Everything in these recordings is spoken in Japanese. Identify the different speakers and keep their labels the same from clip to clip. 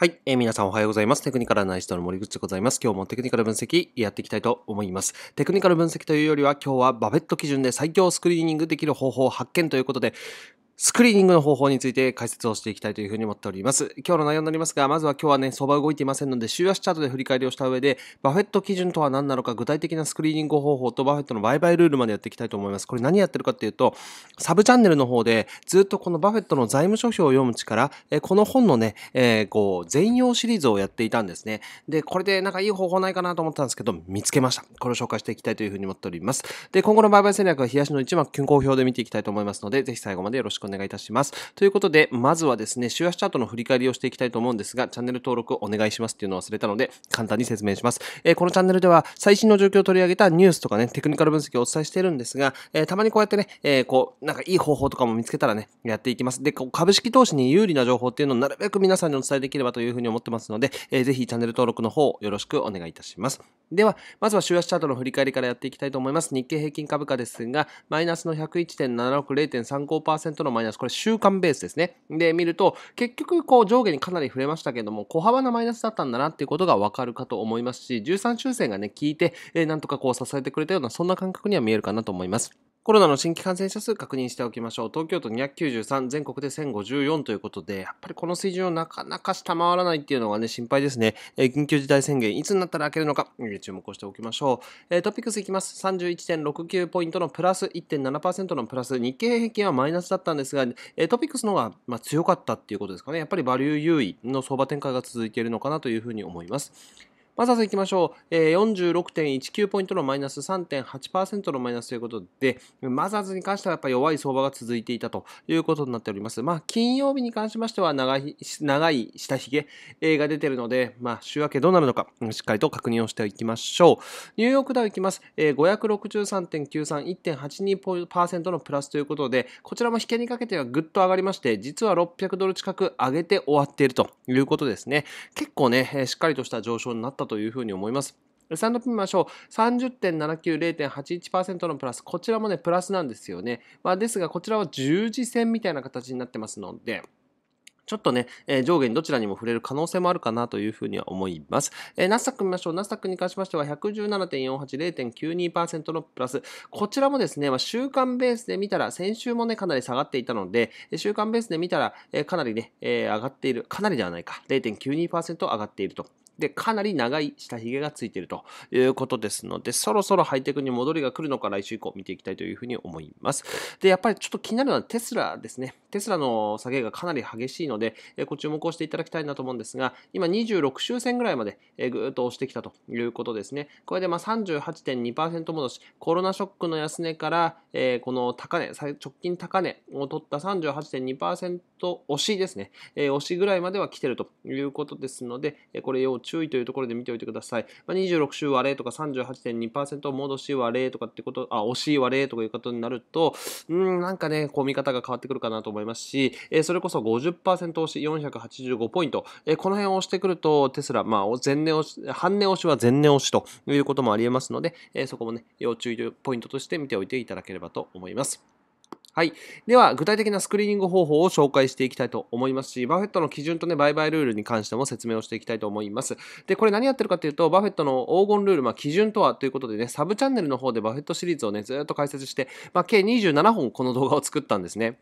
Speaker 1: はい、えー、皆さんおはようございます。テクニカルアナリストの森口でございます。今日もテクニカル分析やっていきたいと思います。テクニカル分析というよりは今日はバベット基準で最強スクリーニングできる方法を発見ということで、スクリーニングの方法について解説をしていきたいというふうに思っております。今日の内容になりますが、まずは今日はね、相場動いていませんので、週足チャートで振り返りをした上で、バフェット基準とは何なのか、具体的なスクリーニング方法とバフェットの売買ルールまでやっていきたいと思います。これ何やってるかっていうと、サブチャンネルの方で、ずっとこのバフェットの財務諸表を読む力、えこの本のね、えー、こう、全容シリーズをやっていたんですね。で、これでなんかいい方法ないかなと思ったんですけど、見つけました。これを紹介していきたいというふうに思っております。で、今後の売買戦略は冷やしの一番均衡表で見ていきたいと思いますので、ぜひ最後までよろしくお願いします。お願いいたします。ということで、まずはですね、週足チャートの振り返りをしていきたいと思うんですが、チャンネル登録お願いしますっていうのを忘れたので、簡単に説明します。えー、このチャンネルでは、最新の状況を取り上げたニュースとかね、テクニカル分析をお伝えしているんですが、えー、たまにこうやってね、えー、こう、なんかいい方法とかも見つけたらね、やっていきます。で、こう株式投資に有利な情報っていうのをなるべく皆さんにお伝えできればというふうに思ってますので、えー、ぜひチャンネル登録の方よろしくお願いいたします。では、まずは週足チャートの振り返りからやっていきたいと思います。日経平均株価ですが、マイナスの101.76、0.35%のマイナス、これ週間ベースですね。で、見ると、結局、こう上下にかなり触れましたけども、小幅なマイナスだったんだなっていうことがわかるかと思いますし、13周線がね、効いて、えー、なんとかこう支えてくれたような、そんな感覚には見えるかなと思います。コロナの新規感染者数確認しておきましょう。東京都293、全国で1054ということで、やっぱりこの水準をなかなか下回らないっていうのがね、心配ですね。えー、緊急事態宣言、いつになったら開けるのか、注目をしておきましょう。えー、トピックスいきます。31.69ポイントのプラス1.7%のプラス、日経平均はマイナスだったんですが、えー、トピックスの方が、まあ、強かったっていうことですかね。やっぱりバリュー優位の相場展開が続いているのかなというふうに思います。まずは行きましょう。46.19ポイントのマイナス3.8%のマイナスということで、マザーズに関してはやっぱり弱い相場が続いていたということになっております。まあ、金曜日に関しましては長い、長い下髭、が出てるので、まあ、週明けどうなるのか、しっかりと確認をしていきましょう。ニューヨークダウいきます。563.93、1.82%のプラスということで、こちらも引けにかけてはぐっと上がりまして、実は600ドル近く上げて終わっているということですね。結構ね、しっかりとした上昇になったというふうに思います。3度見ましょう。30.79、0.81%のプラス。こちらもね、プラスなんですよね。まあ、ですが、こちらは十字線みたいな形になってますので、ちょっとね、えー、上下にどちらにも触れる可能性もあるかなというふうには思います。えー、ナスダック見ましょう。ナスダックに関しましては117.48、0.92%のプラス。こちらもですね、まあ、週間ベースで見たら、先週もね、かなり下がっていたので、週間ベースで見たら、えー、かなりね、えー、上がっている、かなりではないか、0.92%上がっているとで、かなり長い下髭がついているということですので、そろそろハイテクに戻りが来るのか来週以降見ていきたいというふうに思います。で、やっぱりちょっと気になるのはテスラですね。テスラの下げがかなり激しいので、ご注目をしていただきたいなと思うんですが、今26周線ぐらいまでぐっと押してきたということですね。これでま38.2%戻し、コロナショックの安値から、えこの高値、直近高値を取った38.2%押しですね、え押しぐらいまでは来てるということですので、これ要注注意というところで見ておいてください。まあ、26週割れとか38.2%戻し割れとかってこと、あ、惜し割れとかいうことになると、うん、なんかね、こう見方が変わってくるかなと思いますし、えー、それこそ50%押し485ポイント、えー、この辺を押してくると、テスラ、まあ、前年押し、半年押しは前年押しということもありえますので、えー、そこもね、要注意ポイントとして見ておいていただければと思います。はい。では、具体的なスクリーニング方法を紹介していきたいと思いますし、バフェットの基準とね、売買ルールに関しても説明をしていきたいと思います。で、これ何やってるかというと、バフェットの黄金ルール、まあ、基準とはということでね、サブチャンネルの方でバフェットシリーズをね、ずっと解説して、まあ、計27本この動画を作ったんですね。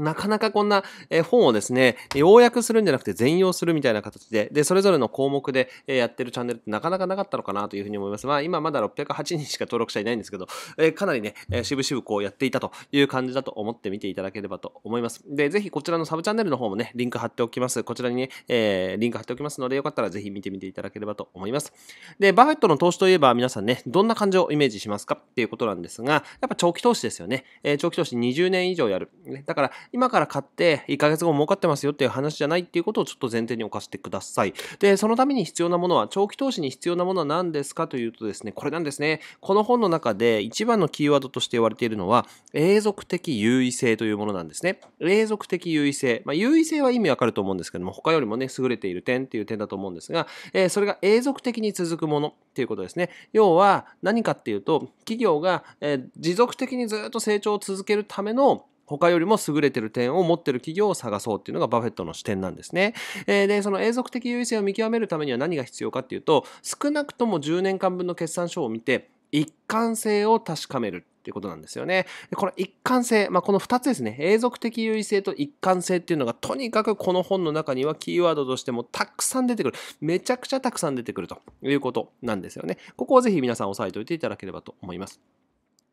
Speaker 1: なかなかこんな、え本をですね、要約するんじゃなくて全容するみたいな形で、で、それぞれの項目で、えやってるチャンネルってなかなかなかったのかなというふうに思います。まあ、今まだ608人しか登録者いないんですけど、えかなりね、え渋々こうやっていたという感じだと思って見ていただければと思います。で、ぜひこちらのサブチャンネルの方もね、リンク貼っておきます。こちらにね、えー、リンク貼っておきますので、よかったらぜひ見てみていただければと思います。で、バフェットの投資といえば皆さんね、どんな感じをイメージしますかっていうことなんですが、やっぱ長期投資ですよね。えー、長期投資20年以上やる。ね、だから、今から買って1ヶ月後儲かってますよっていう話じゃないっていうことをちょっと前提に置かせてください。で、そのために必要なものは、長期投資に必要なものは何ですかというとですね、これなんですね。この本の中で一番のキーワードとして言われているのは、永続的優位性というものなんですね。永続的優位性。まあ、優位性は意味わかると思うんですけども、他よりもね、優れている点っていう点だと思うんですが、えー、それが永続的に続くものっていうことですね。要は何かっていうと、企業が、えー、持続的にずっと成長を続けるための他よりも優れてる点を持ってる企業を探そうっていうのがバフェットの視点なんですね。えー、で、その永続的優位性を見極めるためには何が必要かっていうと、少なくとも10年間分の決算書を見て、一貫性を確かめる。っていうことなんですよね。この一貫性、まあ、この2つですね。永続的優位性と一貫性っていうのがとにかくこの本の中にはキーワードとしてもたくさん出てくる。めちゃくちゃたくさん出てくるということなんですよね。ここをぜひ皆さん押さえておいていただければと思います。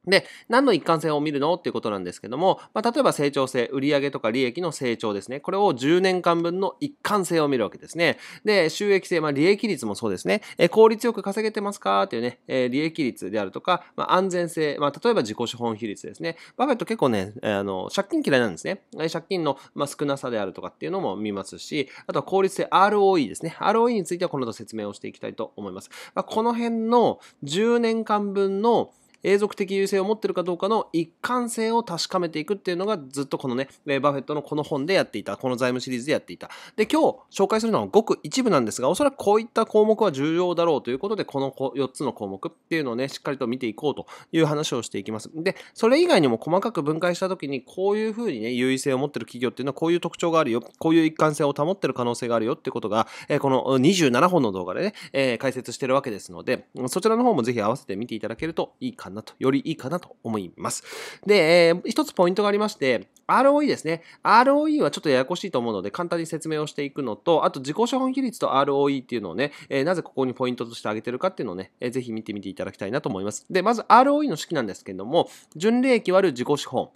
Speaker 1: で、何の一貫性を見るのっていうことなんですけども、まあ、例えば成長性、売上とか利益の成長ですね。これを10年間分の一貫性を見るわけですね。で、収益性、まあ、利益率もそうですね。え効率よく稼げてますかっていうね、え利益率であるとか、まあ、安全性、まあ、例えば自己資本比率ですね。バフェット結構ね、えあの、借金嫌いなんですね。借金の、ま少なさであるとかっていうのも見ますし、あとは効率性 ROE ですね。ROE についてはこの後説明をしていきたいと思います。まこの辺の10年間分の永続的優勢を持ってるかどうかの一貫性を確かめていくっていうのがずっとこのね、バフェットのこの本でやっていた、この財務シリーズでやっていた。で、今日紹介するのはごく一部なんですが、おそらくこういった項目は重要だろうということで、この4つの項目っていうのをね、しっかりと見ていこうという話をしていきます。で、それ以外にも細かく分解した時に、こういうふうにね、優位性を持ってる企業っていうのはこういう特徴があるよ、こういう一貫性を保ってる可能性があるよってことが、えこの27本の動画でね、え解説してるわけですので、そちらの方もぜひ合わせて見ていただけるといいかななと、よりいいかなと思います。で、えー、一つポイントがありまして、ROE ですね。ROE はちょっとややこしいと思うので、簡単に説明をしていくのと、あと自己資本比率と ROE っていうのをね、えー、なぜここにポイントとして挙げてるかっていうのをね、えー、ぜひ見てみていただきたいなと思います。で、まず ROE の式なんですけれども、純利益割る自己資本。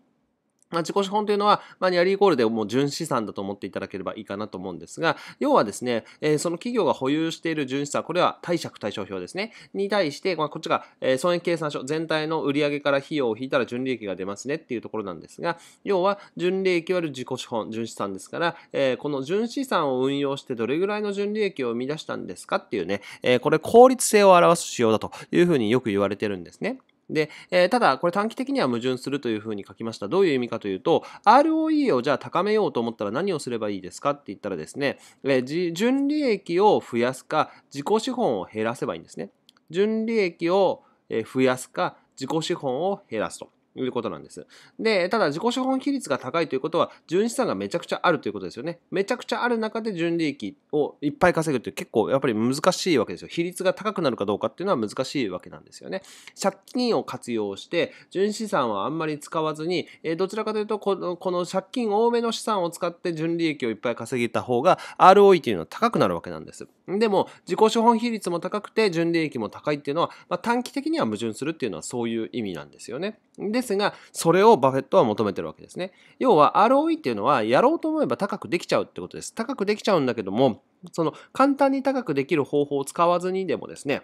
Speaker 1: まあ、自己資本というのは、まあ、ニャリーコールでもう純資産だと思っていただければいいかなと思うんですが、要はですね、えー、その企業が保有している純資産、これは貸借対照表ですね、に対して、まあ、こっちが、えー、損益計算書、全体の売上から費用を引いたら純利益が出ますねっていうところなんですが、要は純利益割る自己資本、純資産ですから、えー、この純資産を運用してどれぐらいの純利益を生み出したんですかっていうね、えこれ効率性を表す仕様だというふうによく言われてるんですね。で、えー、ただ、これ短期的には矛盾するというふうに書きました。どういう意味かというと、ROE をじゃあ高めようと思ったら何をすればいいですかって言ったらですね、えー、純利益を増やすか、自己資本を減らせばいいんですね。純利益を増やすか、自己資本を減らすと。いうことなんです。で、ただ自己資本比率が高いということは、純資産がめちゃくちゃあるということですよね。めちゃくちゃある中で純利益をいっぱい稼ぐって結構やっぱり難しいわけですよ。比率が高くなるかどうかっていうのは難しいわけなんですよね。借金を活用して、純資産はあんまり使わずに、えどちらかというとこの、この借金多めの資産を使って純利益をいっぱい稼げた方が、ROE っていうのは高くなるわけなんです。でも自己資本比率も高くて純利益も高いっていうのは、まあ、短期的には矛盾するっていうのはそういう意味なんですよね。ですがそれをバフェットは求めてるわけですね。要は ROE っていうのはやろうと思えば高くできちゃうってことです。高くできちゃうんだけどもその簡単に高くできる方法を使わずにでもですね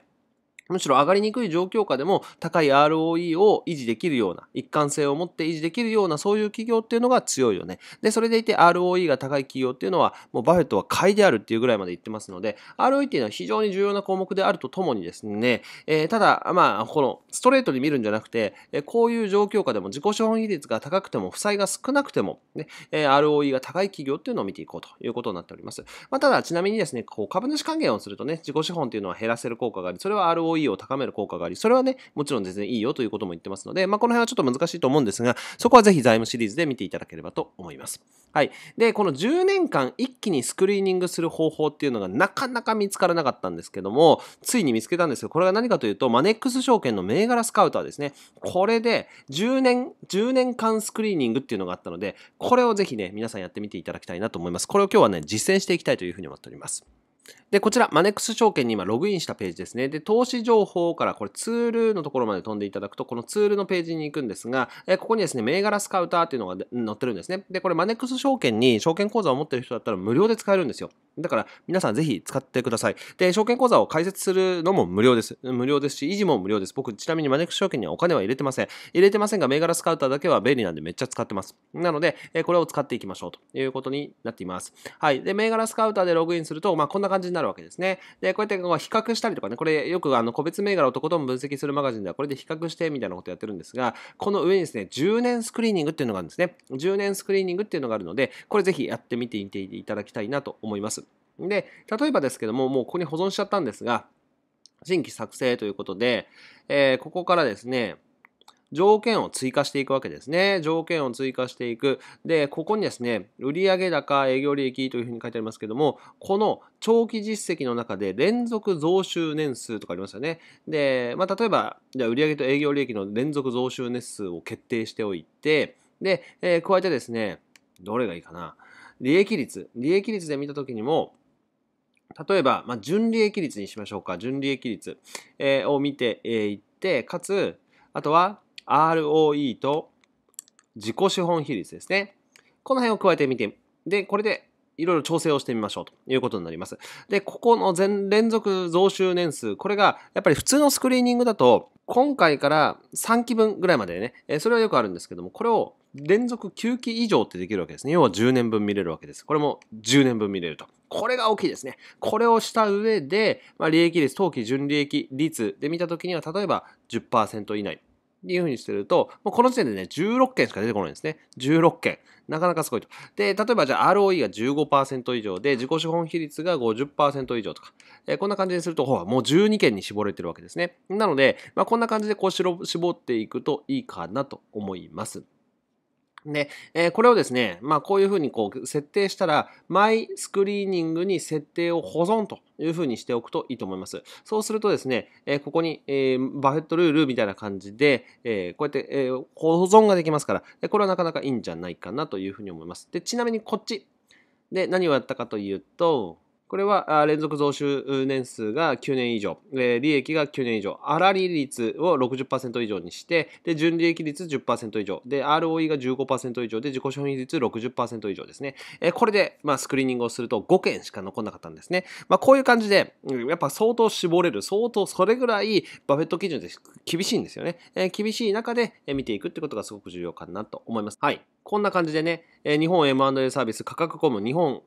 Speaker 1: むしろ上がりにくい状況下でも高い ROE を維持できるような、一貫性を持って維持できるような、そういう企業っていうのが強いよね。で、それでいて ROE が高い企業っていうのは、もうバフェットは買いであるっていうぐらいまで言ってますので、ROE っていうのは非常に重要な項目であるとともにですね、えー、ただ、まあ、このストレートに見るんじゃなくて、えこういう状況下でも自己資本比率が高くても、負債が少なくても、ね、え ROE が高い企業っていうのを見ていこうということになっております。まあ、ただ、ちなみにですね、こう株主還元をするとね、自己資本っていうのは減らせる効果があり、それは ROE 意を高める効果があり、それはね、もちろん全然いいよということも言ってますので、まあ、この辺はちょっと難しいと思うんですが、そこはぜひ財務シリーズで見ていただければと思います。はい。で、この10年間一気にスクリーニングする方法っていうのがなかなか見つからなかったんですけども、ついに見つけたんですが、これが何かというと、マネックス証券の銘柄スカウターですね。これで10年、10年間スクリーニングっていうのがあったので、これをぜひね、皆さんやってみていただきたいなと思います。これを今日はね、実践していきたいというふうに思っております。で、こちら、マネックス証券に今ログインしたページですね。で、投資情報からこれツールのところまで飛んでいただくと、このツールのページに行くんですが、えここにですね、銘柄スカウターっていうのが載ってるんですね。で、これマネックス証券に証券口座を持ってる人だったら無料で使えるんですよ。だから、皆さんぜひ使ってください。で、証券口座を開設するのも無料です。無料ですし、維持も無料です。僕、ちなみにマネックス証券にはお金は入れてません。入れてませんが、銘柄スカウターだけは便利なんでめっちゃ使ってます。なので、えこれを使っていきましょうということになっています。はい。で、銘柄スカウターでログインすると、まあ、こんな感じになるわけですね。で、こうやってこう比較したりとかね、これよくあの個別銘柄をとことん分析するマガジンではこれで比較してみたいなことやってるんですが、この上にですね、10年スクリーニングっていうのがあるんですね。10年スクリーニングっていうのがあるので、これぜひやってみていただきたいなと思います。で、例えばですけども、もうここに保存しちゃったんですが、新規作成ということで、えー、ここからですね、条件を追加していくわけですね。条件を追加していく。で、ここにですね、売上高、営業利益というふうに書いてありますけども、この長期実績の中で連続増収年数とかありますよね。で、まあ、例えば、じゃあ売上と営業利益の連続増収年数を決定しておいて、で、えー、加えてですね、どれがいいかな。利益率。利益率で見たときにも、例えば、まあ、純利益率にしましょうか。純利益率、えー、を見ていって、かつ、あとは、ROE と自己資本比率ですね。この辺を加えてみて、で、これでいろいろ調整をしてみましょうということになります。で、ここの全連続増収年数、これがやっぱり普通のスクリーニングだと、今回から3期分ぐらいまでね、えそれはよくあるんですけども、これを連続9期以上ってできるわけですね。要は10年分見れるわけです。これも10年分見れると。これが大きいですね。これをした上で、まあ、利益率、当期純利益率で見たときには、例えば10%以内っていうふうにしてると、もうこの時点でね、16件しか出てこないんですね。16件。なかなかすごいと。で、例えばじゃあ ROE が15%以上で、自己資本比率が50%以上とか、えー、こんな感じにすると、ほら、もう12件に絞れてるわけですね。なので、まあ、こんな感じでこう絞っていくといいかなと思います。で、えー、これをですね、まあ、こういうふうにこう設定したら、マイスクリーニングに設定を保存というふうにしておくといいと思います。そうするとですね、えー、ここに、えー、バフェットルールみたいな感じで、えこうやって、え保存ができますから、これはなかなかいいんじゃないかなというふうに思います。で、ちなみにこっち。で、何をやったかというと、これは連続増収年数が9年以上、利益が9年以上、粗利率を60%以上にして、で純利益率10%以上、で ROE が15%以上で自己承認率60%以上ですね。これで、まあ、スクリーニングをすると5件しか残んなかったんですね。まあ、こういう感じで、やっぱ相当絞れる、相当それぐらいバフェット基準って厳しいんですよね。厳しい中で見ていくってことがすごく重要かなと思います。はい。こんな感じでね、日本 M&A サービス価格コム、日本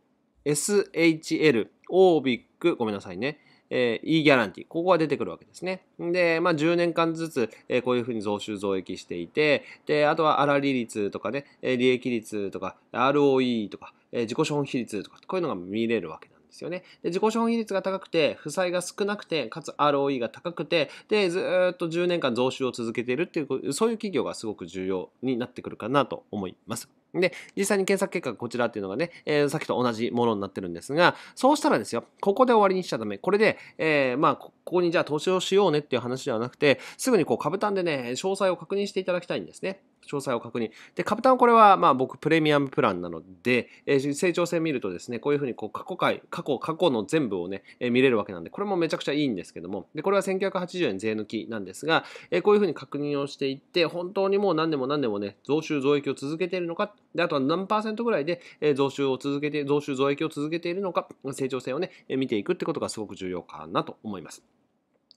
Speaker 1: SHL、OBIC、ごめんなさいね。えー、e ギャランティー。ここが出てくるわけですね。で、まあ、10年間ずつ、えー、こういうふうに増収増益していて、で、あとは粗利率とかね、えー、利益率とか、ROE とか、えー、自己資本比率とか、こういうのが見れるわけなんですよね。で、自己資本比率が高くて、負債が少なくて、かつ ROE が高くて、で、ずっと10年間増収を続けているっていう、そういう企業がすごく重要になってくるかなと思います。で、実際に検索結果がこちらっていうのがね、えー、さっきと同じものになってるんですが、そうしたらですよ、ここで終わりにしちゃダメ。これで、えー、まあ、ここにじゃあ投資をしようねっていう話ではなくて、すぐにこう、株単でね、詳細を確認していただきたいんですね。詳細を確認。で、カプタンこれは、まあ僕、プレミアムプランなので、えー、成長性見るとですね、こういうふうにこう過去回、過去、過去の全部をね、えー、見れるわけなんで、これもめちゃくちゃいいんですけども、で、これは1980円税抜きなんですが、えー、こういうふうに確認をしていって、本当にもう何年も何年もね、増収増益を続けているのか、で、あとは何パーセントぐらいで、え増収を続けて、増収増益を続けているのか、成長性をね、えー、見ていくってことがすごく重要かなと思います。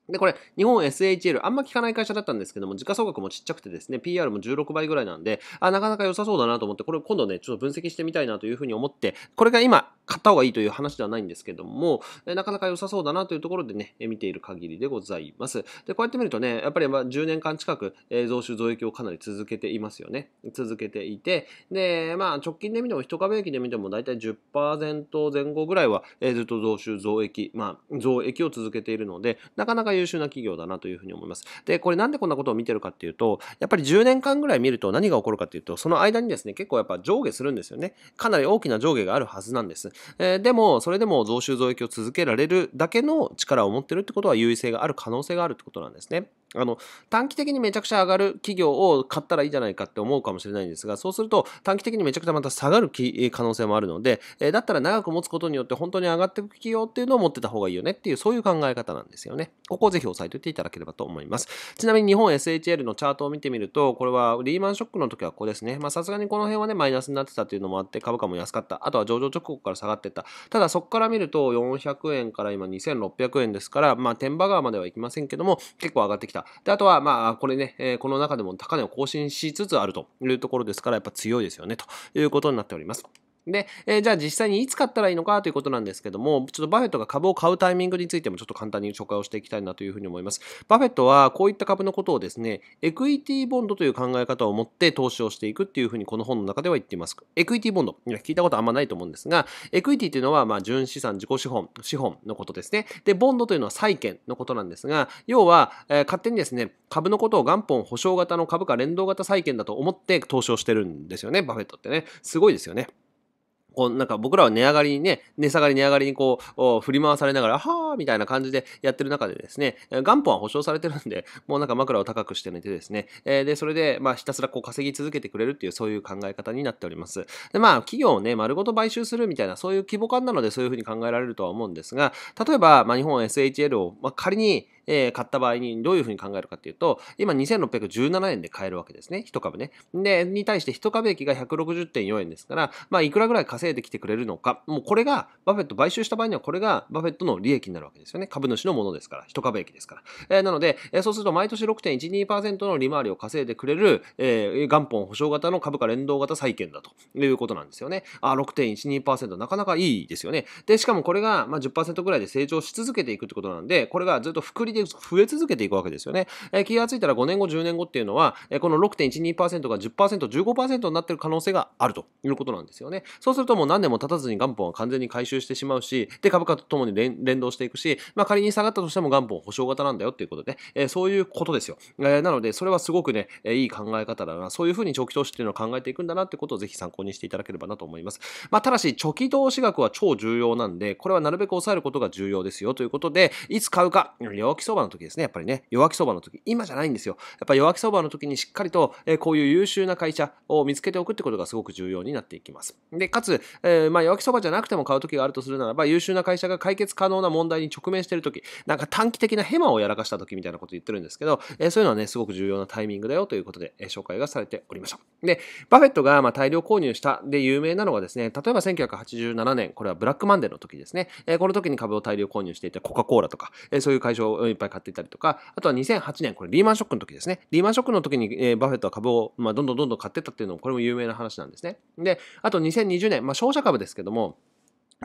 Speaker 1: で、これ、日本 SHL、あんま聞かない会社だったんですけども、時価総額もちっちゃくてですね、PR も16倍ぐらいなんで、あ、なかなか良さそうだなと思って、これ今度ね、ちょっと分析してみたいなというふうに思って、これが今、買った方がいいという話ではないんですけども、なかなか良さそうだなというところでね、見ている限りでございます。で、こうやって見るとね、やっぱり10年間近く、増収増益をかなり続けていますよね。続けていて、で、まあ、直近で見ても、一株益で見ても、大体10%前後ぐらいは、ずっと増収増益、まあ、増益を続けているので、なかなか優秀な企業だなというふうに思います。で、これなんでこんなことを見てるかっていうと、やっぱり10年間ぐらい見ると何が起こるかっていうと、その間にですね、結構やっぱ上下するんですよね。かなり大きな上下があるはずなんです。えー、でも、それでも増収増益を続けられるだけの力を持ってるってことは優位性がある可能性があるってことなんですね。あの短期的にめちゃくちゃ上がる企業を買ったらいいじゃないかって思うかもしれないんですがそうすると短期的にめちゃくちゃまた下がる可能性もあるので、えだったら長く持つことによって本当に上がっていく企業っていうのを持ってた方がいいよねっていうそういう考え方なんですよね。ここをぜひ押さえておいていただければと思います。ちなみに日本 SHL のチャートを見てみるとこれはリーマンショックの時はここですね。まあさすがにこの辺はねマイナスになってたっていうのもあって株価も安かった。あとは上場直後から下がってた。ただそこから見ると400円から今2600円ですからまあ天馬川まではいきませんけども結構上がってきた。。で、あとは、まあ、これね、えー、この中でも高値を更新しつつあるというところですから、やっぱ強いですよね、ということになっております。で、えー、じゃあ実際にいつ買ったらいいのかということなんですけども、ちょっとバフェットが株を買うタイミングについてもちょっと簡単に紹介をしていきたいなというふうに思います。バフェットはこういった株のことをですね、エクイティボンドという考え方を持って投資をしていくっていうふうにこの本の中では言っています。エクイティボンド、聞いたことあんまないと思うんですが、エクイティというのはまあ純資産、自己資本、資本のことですね。で、ボンドというのは債券のことなんですが、要は、えー、勝手にですね、株のことを元本保証型の株価連動型債券だと思って投資をしてるんですよね、バフェットってね。すごいですよね。こうなんか僕らは値上がりにね、値下がり値上がりにこう振り回されながら、はーみたいな感じでやってる中でですね、元本は保証されてるんで、もうなんか枕を高くして寝てですね、えで、それでまあひたすらこう稼ぎ続けてくれるっていうそういう考え方になっております。で、まあ企業をね、丸ごと買収するみたいなそういう規模感なのでそういうふうに考えられるとは思うんですが、例えば、まあ、日本 SHL を、まあ、仮にえー、買った場合にどういうふうに考えるかっていうと、今2617円で買えるわけですね。1株ね。で、に対して1株益が160.4円ですから、まあ、いくらぐらい稼いできてくれるのか。もうこれが、バフェット買収した場合にはこれがバフェットの利益になるわけですよね。株主のものですから、1株益ですから。えー、なので、えー、そうすると毎年6.12%の利回りを稼いでくれる、えー、元本保証型の株価連動型債券だということなんですよね。あ、6.12%なかなかいいですよね。で、しかもこれが、まあ10、ぐらいで成長し続けていくってことなんで、これがずっと複利で増え続けていくわけですよね。えー、気がついたら5年後、10年後っていうのは、えー、この6.12%が10%、15%になってる可能性があるということなんですよね。そうするともう何年も経たずに元本は完全に回収してしまうし、で、株価とともに連動していくし、まあ、仮に下がったとしても元本保証型なんだよっていうことで、えー、そういうことですよ。えー、なので、それはすごくね、えー、いい考え方だな。そういうふうに長期投資っていうのを考えていくんだなってことをぜひ参考にしていただければなと思います。まあ、ただし、貯金投資額は超重要なんで、これはなるべく抑えることが重要ですよということで、いつ買うか、よくき相場の時ですね、やっぱりね。弱気相場の時。今じゃないんですよ。やっぱり弱気相場の時にしっかりと、えこういう優秀な会社を見つけておくってことがすごく重要になっていきます。で、かつ、えー、まあ弱気相場じゃなくても買う時があるとするならば、優秀な会社が解決可能な問題に直面してる時、なんか短期的なヘマをやらかした時みたいなこと言ってるんですけど、えー、そういうのはね、すごく重要なタイミングだよということで、えー、紹介がされておりました。で、バフェットがまあ大量購入したで有名なのがですね、例えば1987年、これはブラックマンデーの時ですね、えー、この時に株を大量購入していたコカ・コーラとか、えー、そういう会社をいっぱい買っていたりとか、あとは2008年、これリーマンショックの時ですね。リーマンショックの時に、えバフェットは株を、まあ、どんどんどんどん買ってったっていうのも、これも有名な話なんですね。で、あと2020年、まあ、商社株ですけども、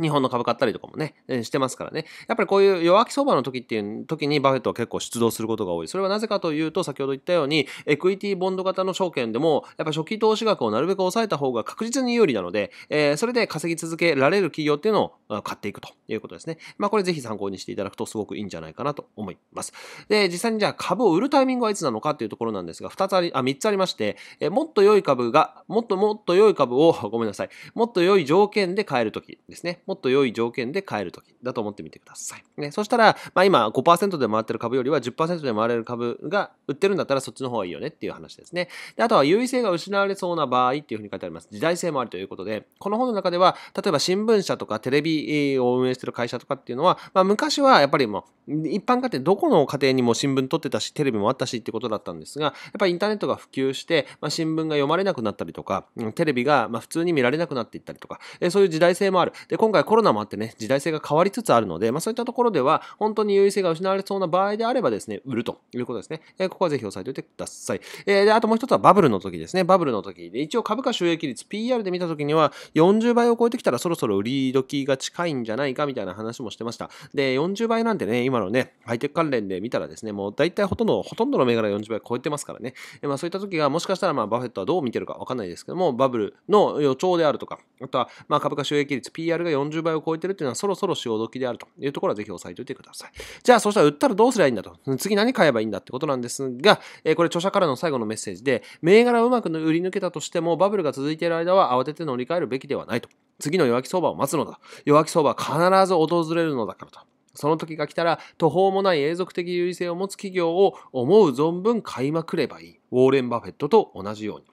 Speaker 1: 日本の株買ったりとかもね、してますからね。やっぱりこういう弱気相場の時っていう時にバフェットは結構出動することが多い。それはなぜかというと、先ほど言ったように、エクイティボンド型の証券でも、やっぱ初期投資額をなるべく抑えた方が確実に有利なので、えー、それで稼ぎ続けられる企業っていうのを買っていくということですね。まあこれぜひ参考にしていただくとすごくいいんじゃないかなと思います。で、実際にじゃあ株を売るタイミングはいつなのかっていうところなんですが、2つあり、あ、3つありまして、えー、もっと良い株が、もっともっと良い株を、ごめんなさい、もっと良い条件で買える時ですね。もっと良い条件で買える時だと思ってみてください。ね、そしたら、まあ、今5%で回ってる株よりは10%で回れる株が売ってるんだったらそっちの方がいいよねっていう話ですね。であとは優位性が失われそうな場合っていうふうに書いてあります。時代性もあるということで、この本の中では、例えば新聞社とかテレビを運営してる会社とかっていうのは、まあ、昔はやっぱりもう一般家庭どこの家庭にも新聞取ってたし、テレビもあったしってことだったんですが、やっぱりインターネットが普及して、まあ、新聞が読まれなくなったりとか、テレビがま普通に見られなくなっていったりとか、そういう時代性もある。で今回コロナもあってね、時代性が変わりつつあるので、まあ、そういったところでは、本当に優位性が失われそうな場合であればですね、売るということですね。えー、ここはぜひ押さえておいてください。えー、で、あともう一つはバブルの時ですね。バブルの時で、一応株価収益率 PR で見た時には、40倍を超えてきたらそろそろ売り時が近いんじゃないかみたいな話もしてました。で、40倍なんてね、今のね、ハイテク関連で見たらですね、もう大体ほとんど、ほとんどの銘柄40倍超えてますからね。えー、まあ、そういった時が、もしかしたら、まあ、バフェットはどう見てるかわかんないですけども、バブルの予兆であるとか、あとは、まあ、株価収益率 PR が40倍を超えてるっていうのはそろそろ潮時であるというところはぜひ押さえておいてください。じゃあ、そしたら売ったらどうすりゃいいんだと。次何買えばいいんだってことなんですが、えー、これ著者からの最後のメッセージで、銘柄をうまく売り抜けたとしても、バブルが続いている間は慌てて乗り換えるべきではないと。次の弱気相場を待つのだ。弱気相場は必ず訪れるのだからと。その時が来たら途方もない永続的優位性を持つ企業を思う存分買いまくればいい。ウォーレン・バフェットと同じように。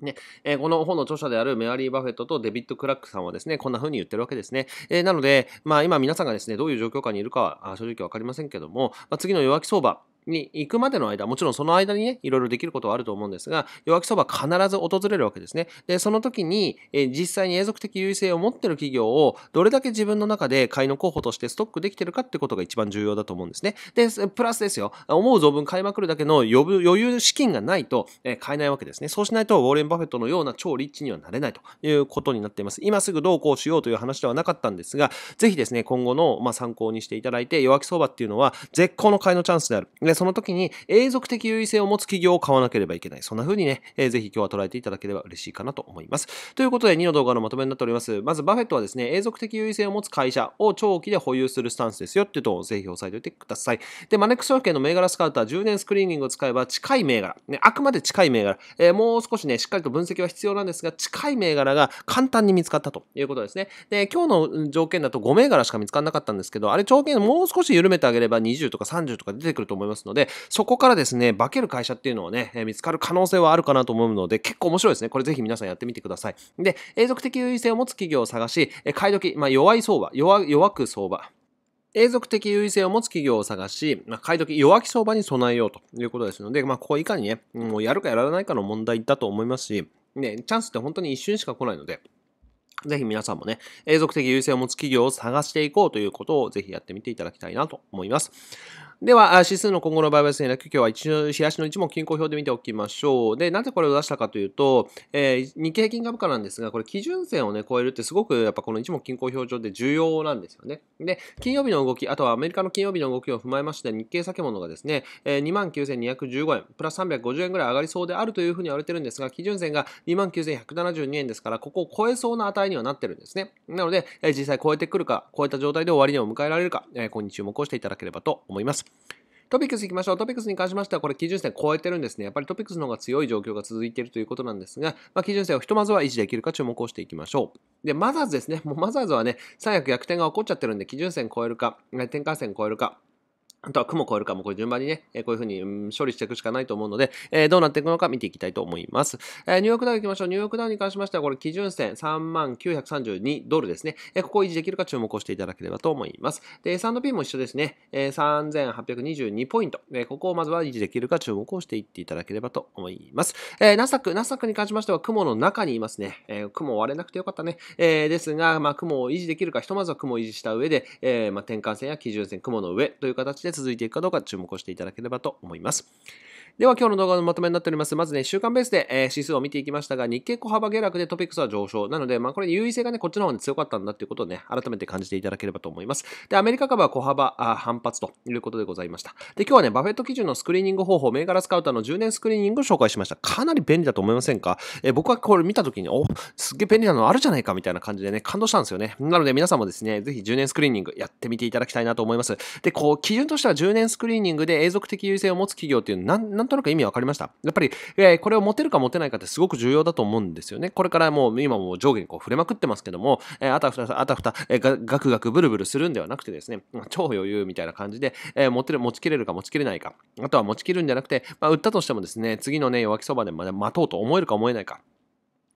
Speaker 1: ねえー、この本の著者であるメアリー・バフェットとデビッド・クラックさんはですね、こんな風に言ってるわけですね。えー、なので、まあ今皆さんがですね、どういう状況下にいるかは正直わかりませんけども、まあ、次の弱気相場、に行くまでの間、もちろんその間にね、いろいろできることはあると思うんですが、弱気相場必ず訪れるわけですね。で、その時に、え実際に永続的優位性を持ってる企業を、どれだけ自分の中で買いの候補としてストックできてるかってことが一番重要だと思うんですね。で、プラスですよ、思う存分買いまくるだけの余裕資金がないと、え買えないわけですね。そうしないと、ウォーレン・バフェットのような超リッチにはなれないということになっています。今すぐどうこうしようという話ではなかったんですが、ぜひですね、今後の、ま参考にしていただいて、弱気相場っていうのは絶好の買いのチャンスである。でその時に永続的優位性を持つ企業を買わなければいけない。そんな風にね、えぜひ今日は捉えていただければ嬉しいかなと思います。ということで、2の動画のまとめになっております。まず、バフェットはですね、永続的優位性を持つ会社を長期で保有するスタンスですよっていうとをぜひ押さえておいてください。で、マネックス証券の銘柄スカウター10年スクリーニングを使えば近い銘柄、ね、あくまで近い銘柄、えー、もう少しね、しっかりと分析は必要なんですが、近い銘柄が簡単に見つかったということですね。で、今日の条件だと5銘柄しか見つからなかったんですけど、あれ条件もう少し緩めてあげれば20とか30とか出てくると思います。ので、そこからですね、化ける会社っていうのをね、え見つかる可能性はあるかなと思うので、結構面白いですね。これぜひ皆さんやってみてください。で、永続的優位性を持つ企業を探し、え買い時、まあ、弱い相場、弱、弱く相場。永続的優位性を持つ企業を探し、まあ、買い時弱気相場に備えようということですので、まあ、ここいかにね、もうやるかやらないかの問題だと思いますし、ね、チャンスって本当に一瞬しか来ないので、ぜひ皆さんもね、永続的優位性を持つ企業を探していこうということをぜひやってみていただきたいなと思います。では、指数の今後の売買戦略、今日は一応、冷やしの一目均衡表で見ておきましょう。で、なぜこれを出したかというと、えー、日経平均株価なんですが、これ基準線をね、超えるってすごくやっぱこの一目均衡表上で重要なんですよね。で、金曜日の動き、あとはアメリカの金曜日の動きを踏まえまして、日経先物がですね、えー、29,215円、プラス350円ぐらい上がりそうであるというふうに言われてるんですが、基準線が29,172円ですから、ここを超えそうな値にはなってるんですね。なので、えー、実際超えてくるか、超えた状態で終わりを迎えられるか、えー、ここに注目をしていただければと思います。トピックス行きましょう。トピックスに関しましては、これ基準線超えてるんですね。やっぱりトピックスの方が強い状況が続いているということなんですが、まあ、基準線をひとまずは維持できるか注目をしていきましょう。で、マザーズですね。もうマザーズはね、三役逆転が起こっちゃってるんで、基準線超えるか、転換線超えるか、あとは雲超えるかも、これ順番にね、こういうふうに、処理していくしかないと思うので、えー、どうなっていくのか見ていきたいと思います。えー、ニューヨークダウン行きましょう。ニューヨークダウンに関しましては、これ基準線3 9 3 2ドルですね。えー、ここを維持できるか注目をしていただければと思います。で、S&P も一緒ですね。え3822ポイント、えここをまずは維持できるか注目をしていっていただければと思います。えナサク、ナサクに関しましては雲の中にいますね。え雲割れなくてよかったね。えですが、まあ、雲を維持できるか、ひとまずは雲を維持した上で、えまあ、転換線や基準線、雲の上という形で続いていくかどうか注目をしていただければと思います。では今日の動画のまとめになっております。まずね、週間ベースで、えー、指数を見ていきましたが、日経小幅下落でトピックスは上昇。なので、まあこれ優位性がね、こっちの方に強かったんだっていうことをね、改めて感じていただければと思います。で、アメリカ株は小幅あ反発ということでございました。で、今日はね、バフェット基準のスクリーニング方法、銘柄スカウターの10年スクリーニングを紹介しました。かなり便利だと思いませんかえー、僕はこれ見た時に、お、すっげえ便利なのあるじゃないかみたいな感じでね、感動したんですよね。なので皆さんもですね、ぜひ10年スクリーニングやってみていただきたいなと思います。で、こう、基準としては10年スクリーニングで永続的優位性を持つ企業っていう、なんなんとなく意味わかりました。やっぱり、えー、これを持てるか持てないかってすごく重要だと思うんですよね。これからもう今も上下にこう触れまくってますけども、えー、あたふた、あたふた、えー、がガクガクブルブルするんではなくてですね、ま超余裕みたいな感じで、えー、持てる、持ちきれるか持ちきれないか、あとは持ちきるんじゃなくて、まあ、売ったとしてもですね、次のね、弱気そばでま待とうと思えるか思えないか。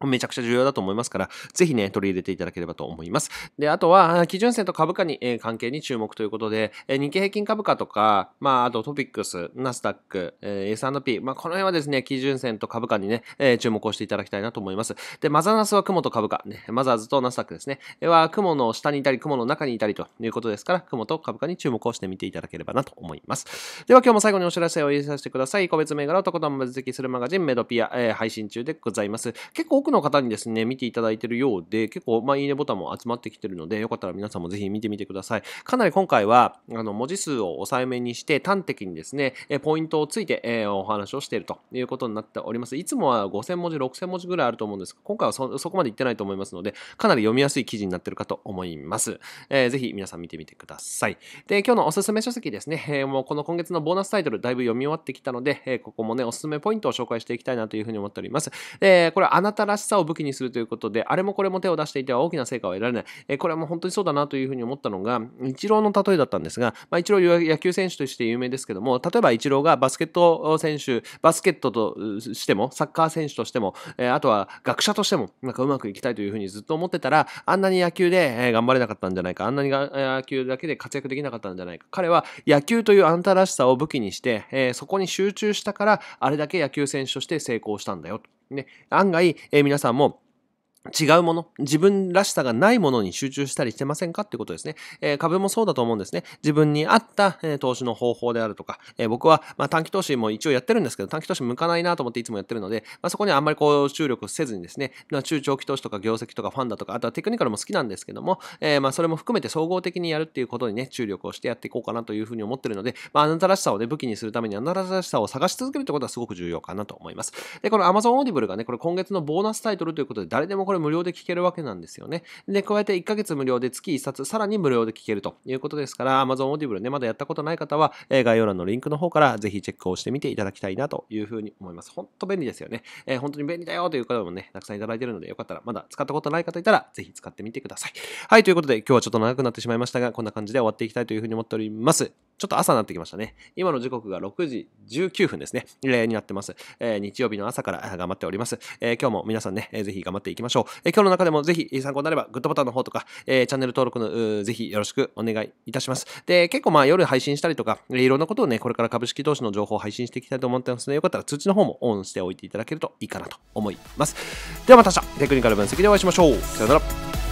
Speaker 1: めちゃくちゃ重要だと思いますから、ぜひね、取り入れていただければと思います。で、あとは、基準線と株価に、えー、関係に注目ということで、えー、日経平均株価とか、まあ、あとトピックス、ナスダック、えー、S&P、まあ、この辺はですね、基準線と株価にね、えー、注目をしていただきたいなと思います。で、マザーナスは雲と株価、ね、マザーズとナスダックですね、は雲の下にいたり、雲の中にいたりということですから、雲と株価に注目をしてみていただければなと思います。では、今日も最後にお知らせを入れさせてください。個別銘柄をとことん分析するマガジン、メドピア、えー、配信中でございます。結構くの方にですね、見ていただいているようで、結構、まあ、いいねボタンも集まってきてるので、よかったら皆さんもぜひ見てみてください。かなり今回は、あの、文字数を抑えめにして、端的にですね、えポイントをついて、えー、お話をしているということになっております。いつもは5000文字、6000文字ぐらいあると思うんですが、今回はそこまでいってないと思いますので、かなり読みやすい記事になってるかと思います。えー、ぜひ皆さん見てみてください。で、今日のおすすめ書籍ですね、えー、もうこの今月のボーナスタイトル、だいぶ読み終わってきたので、えここもね、おすすめポイントを紹介していきたいなというふうに思っております。えこれ、あなたらしさを武器にするということで、あれもこれも手を出していては大きな成果を得られない。えー、これはもう本当にそうだなというふうに思ったのが、イチローの例えだったんですが、まあ、イチロー野球選手として有名ですけども、例えばイチローがバスケット選手、バスケットとしても、サッカー選手としても、えー、あとは学者としても、なんかうまくいきたいというふうにずっと思ってたら、あんなに野球で、え頑張れなかったんじゃないか、あんなに野球だけで活躍できなかったんじゃないか。彼は野球というあんたらしさを武器にして、えー、そこに集中したから、あれだけ野球選手として成功したんだよと。ね、案外、えー、皆さんも違うもの、自分らしさがないものに集中したりしてませんかってことですね。えー、株もそうだと思うんですね。自分に合った、えー、投資の方法であるとか、えー、僕は、まあ、短期投資も一応やってるんですけど、短期投資向かないなと思っていつもやってるので、まあ、そこにはあんまりこう注力せずにですね、まあ、中長期投資とか業績とかファンだとか、あとはテクニカルも好きなんですけども、えまあ、それも含めて総合的にやるっていうことにね、注力をしてやっていこうかなというふうに思ってるので、まあ、あなたらしさをね、武器にするためにあなたらしさを探し続けるってことはすごく重要かなと思います。で、この Amazon Audible がね、これ今月のボーナスタイトルということで、誰でもこれ無料で聞けるわけなんですよね。で、加えて1ヶ月無料で月1冊、さらに無料で聞けるということですから、Amazon Audible ね、まだやったことない方は、え概要欄のリンクの方からぜひチェックをしてみていただきたいなというふうに思います。本当便利ですよね。えー、本当に便利だよという方もね、たくさんいただいてるので、よかったら、まだ使ったことない方いたら、ぜひ使ってみてください。はい、ということで今日はちょっと長くなってしまいましたが、こんな感じで終わっていきたいというふうに思っております。ちょっと朝になってきましたね。今の時刻が6時19分ですね。例になってます、えー、日曜日の朝から頑張っております。えー、今日も皆さんね、えー、ぜひ頑張っていきましょう。えー、今日の中でもぜひ参考になれば、グッドボタンの方とか、えー、チャンネル登録のぜひよろしくお願いいたします。で、結構まあ夜配信したりとか、いろんなことをね、これから株式投資の情報を配信していきたいと思ってますので、よかったら通知の方もオンしておいていただけるといいかなと思います。ではまた明日、テクニカル分析でお会いしましょう。さよなら。